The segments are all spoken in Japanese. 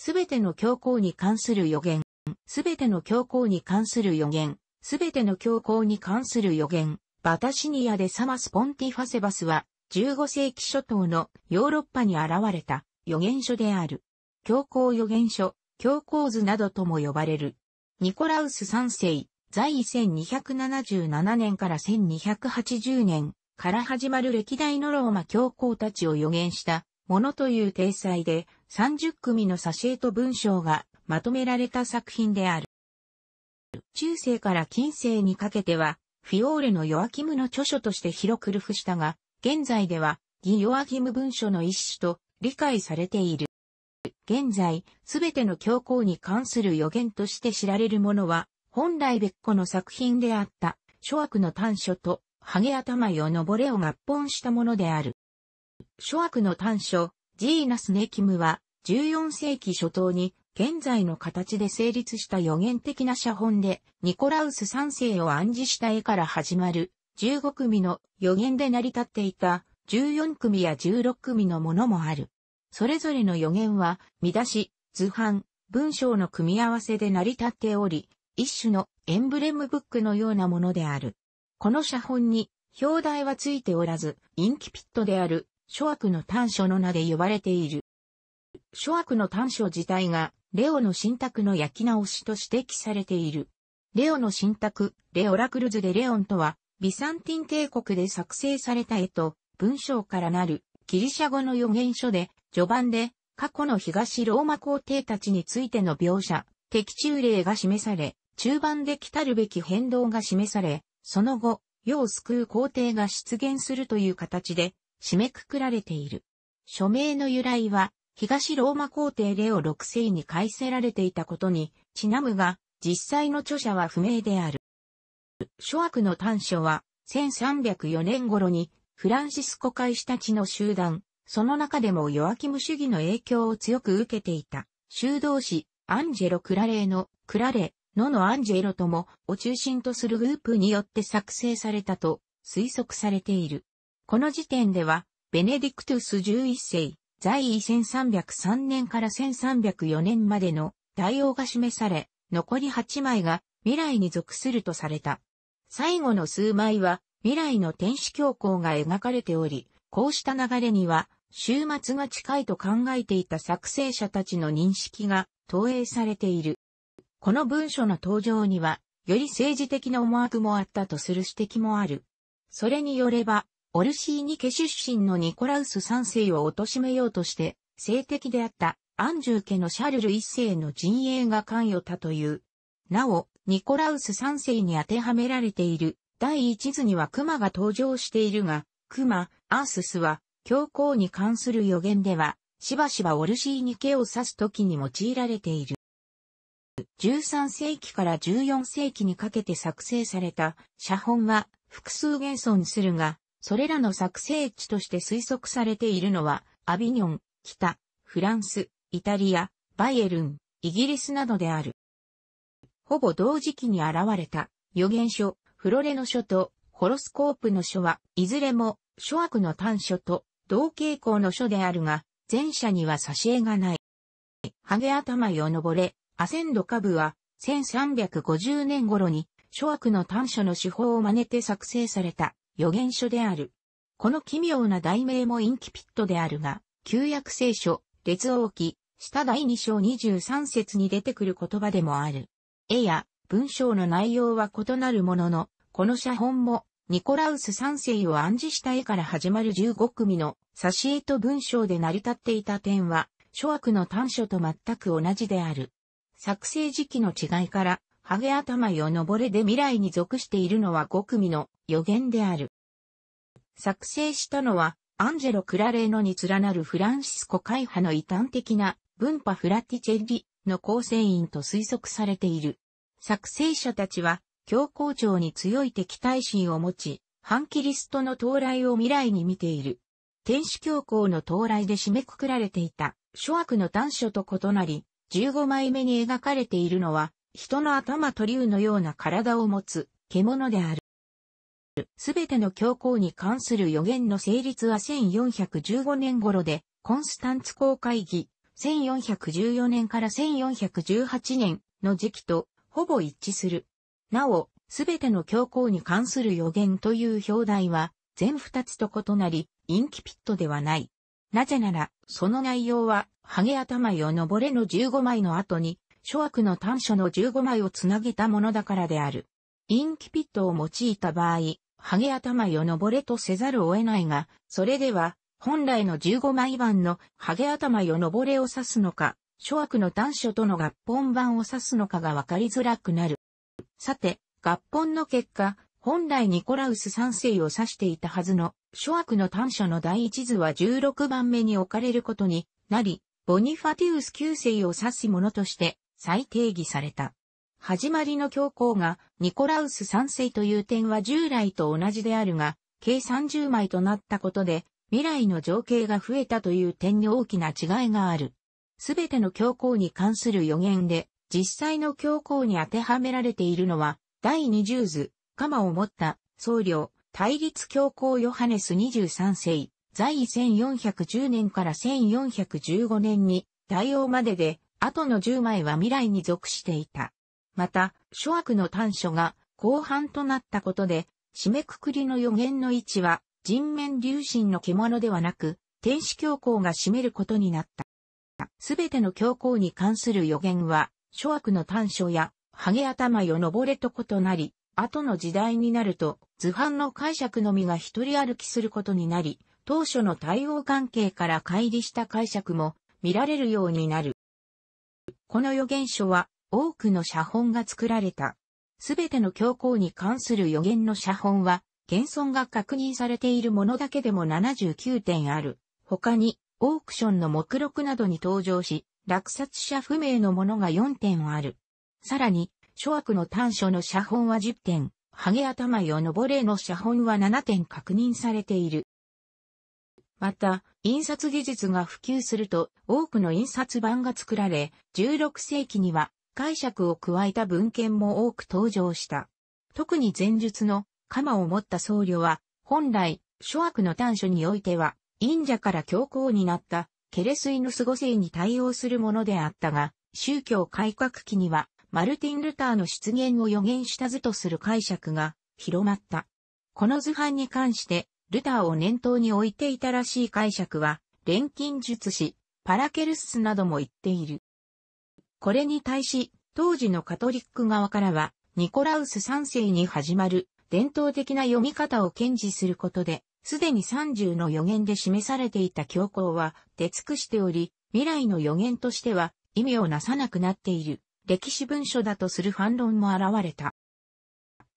すべての教皇に関する予言、すべての教皇に関する予言、すべての教皇に関する予言、バタシニアでサマス・ポンティファセバスは、15世紀初頭のヨーロッパに現れた予言書である。教皇予言書、教皇図などとも呼ばれる。ニコラウス3世、在位1277年から1280年から始まる歴代のローマ教皇たちを予言したものという体裁で30組の挿絵と文章がまとめられた作品である。中世から近世にかけては、フィオーレのヨアキムの著書として広く流布したが、現在では、ギヨアキム文書の一種と理解されている。現在、すべての教皇に関する予言として知られるものは、本来別個の作品であった、諸悪の短所と、ハゲ頭よ登れを合本したものである。諸悪の短所、ジーナスネキムは、14世紀初頭に、現在の形で成立した予言的な写本で、ニコラウス3世を暗示した絵から始まる、15組の予言で成り立っていた、14組や16組のものもある。それぞれの予言は、見出し、図版、文章の組み合わせで成り立っており、一種のエンブレムブックのようなものである。この写本に、表題はついておらず、インキピットである諸悪の短所の名で呼ばれている。諸悪の短所自体が、レオの信託の焼き直しと指摘されている。レオの信託、レオラクルズでレオンとは、ビサンティン帝国で作成された絵と、文章からなる、ギリシャ語の予言書で、序盤で、過去の東ローマ皇帝たちについての描写、的中例が示され、中盤で来たるべき変動が示され、その後、世を救う皇帝が出現するという形で、締めくくられている。署名の由来は、東ローマ皇帝レオ6世に改正られていたことに、ちなむが、実際の著者は不明である。諸悪の短所は、1304年頃に、フランシスコ会士たちの集団、その中でもヨアキム主義の影響を強く受けていた、修道士、アンジェロ・クラレーの、クラレ、ノのアンジェロとも、を中心とするグループによって作成されたと、推測されている。この時点では、ベネディクトゥス11世、在位1303年から1304年までの対王が示され、残り8枚が未来に属するとされた。最後の数枚は未来の天使教皇が描かれており、こうした流れには、終末が近いと考えていた作成者たちの認識が投影されている。この文書の登場には、より政治的な思惑もあったとする指摘もある。それによれば、オルシーニ家出身のニコラウス3世を貶めようとして、性的であったアンジュー家のシャルル1世の陣営が関与たという。なお、ニコラウス3世に当てはめられている第一図には熊が登場しているが、熊、アーススは、教皇に関する予言では、しばしばオルシーニ家を指す時に用いられている。13世紀から14世紀にかけて作成された写本は複数現存するが、それらの作成地として推測されているのは、アビニョン、北、フランス、イタリア、バイエルン、イギリスなどである。ほぼ同時期に現れた、予言書、フロレの書と、ホロスコープの書は、いずれも、諸悪の短書と、同傾向の書であるが、前者には挿絵がない。ハゲ頭よ登れ、アセンド下部は、1350年頃に、諸悪の短所の手法を真似て作成された、予言書である。この奇妙な題名もインキピットであるが、旧約聖書、列王記、下第2章23節に出てくる言葉でもある。絵や文章の内容は異なるものの、この写本もニコラウス三世を暗示した絵から始まる15組の挿絵と文章で成り立っていた点は、諸悪の短所と全く同じである。作成時期の違いから、ハゲ頭よ登れで未来に属しているのは5組の予言である。作成したのは、アンジェロ・クラレーノに連なるフランシスコ会派の異端的な文派フラティチェリの構成員と推測されている。作成者たちは、教皇庁に強い敵対心を持ち、反キリストの到来を未来に見ている。天使教皇の到来で締めくくられていた諸悪の短所と異なり、15枚目に描かれているのは、人の頭と竜のような体を持つ獣である。すべての教皇に関する予言の成立は1415年頃で、コンスタンツ公会議、1414年から1418年の時期とほぼ一致する。なお、すべての教皇に関する予言という表題は、全二つと異なり、インキピットではない。なぜなら、その内容は、ハゲ頭よ登れの15枚の後に、諸悪の短所の15枚をつなげたものだからである。インキピットを用いた場合、ハゲ頭よ登れとせざるを得ないが、それでは、本来の15枚版のハゲ頭よ登れを指すのか、諸悪の短所との合本版を指すのかがわかりづらくなる。さて、合本の結果、本来ニコラウス三世を指していたはずの諸悪の短所の第一図は16番目に置かれることになり、ボニファティウス9世を指すものとして再定義された。始まりの教皇がニコラウス3世という点は従来と同じであるが、計30枚となったことで、未来の情景が増えたという点に大きな違いがある。すべての教皇に関する予言で、実際の教皇に当てはめられているのは、第20図、鎌を持った、僧侶、対立教皇ヨハネス23世、在位1410年から1415年に、対応までで、あとの10枚は未来に属していた。また、諸悪の短所が後半となったことで、締めくくりの予言の位置は人面流神の獣ではなく、天使教皇が占めることになった。すべての教皇に関する予言は、諸悪の短所や、ハゲ頭よ登れと異なり、後の時代になると、図版の解釈のみが一人歩きすることになり、当初の対応関係から乖離した解釈も見られるようになる。この予言書は多くの写本が作られた。すべての教皇に関する予言の写本は、現存が確認されているものだけでも79点ある。他に、オークションの目録などに登場し、落札者不明のものが4点ある。さらに、諸悪の短所の写本は10点、ハゲ頭よのぼれの写本は7点確認されている。また、印刷技術が普及すると多くの印刷版が作られ、16世紀には解釈を加えた文献も多く登場した。特に前述の鎌を持った僧侶は、本来、諸悪の短所においては、陰者から教皇になったケレスイの凄性に対応するものであったが、宗教改革期には、マルティン・ルターの出現を予言した図とする解釈が広まった。この図版に関して、ルターを念頭に置いていたらしい解釈は、錬金術師、パラケルスなども言っている。これに対し、当時のカトリック側からは、ニコラウス3世に始まる伝統的な読み方を堅持することで、すでに30の予言で示されていた教皇は出尽くしており、未来の予言としては意味をなさなくなっている歴史文書だとする反論も現れた。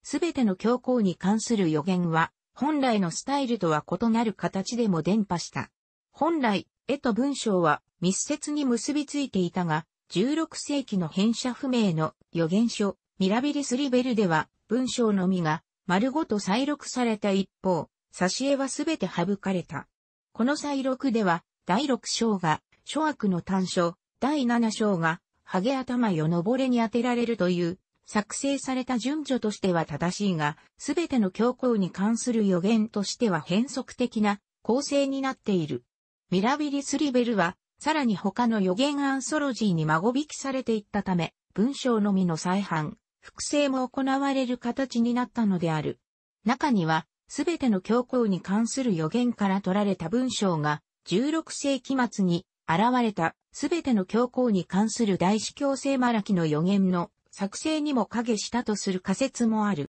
すべての教皇に関する予言は、本来のスタイルとは異なる形でも伝播した。本来、絵と文章は密接に結びついていたが、16世紀の変写不明の予言書、ミラビリスリベルでは、文章のみが丸ごと再録された一方、挿絵はすべて省かれた。この再録では、第6章が、諸悪の短所、第7章が、ハゲ頭よのぼれに当てられるという、作成された順序としては正しいが、すべての教皇に関する予言としては変則的な構成になっている。ミラビリスリベルは、さらに他の予言アンソロジーに孫引きされていったため、文章のみの再版、複製も行われる形になったのである。中には、すべての教皇に関する予言から取られた文章が、16世紀末に現れたすべての教皇に関する大司教聖マラキの予言の作成にも影したとする仮説もある。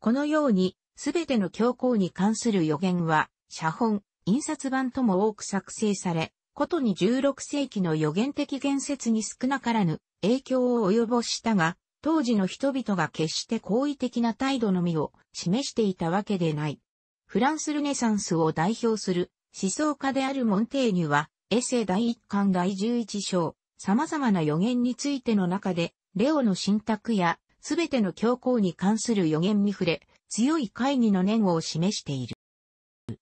このように、すべての教皇に関する予言は、写本、印刷版とも多く作成され、ことに16世紀の予言的言説に少なからぬ影響を及ぼしたが、当時の人々が決して好意的な態度のみを示していたわけでない。フランスルネサンスを代表する思想家であるモンテーニュは、エセ第1巻第11章、様々な予言についての中で、レオの信託や、すべての教皇に関する予言に触れ、強い会議の念を示している。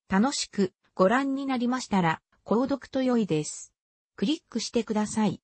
楽しくご覧になりましたら、購読と良いです。クリックしてください。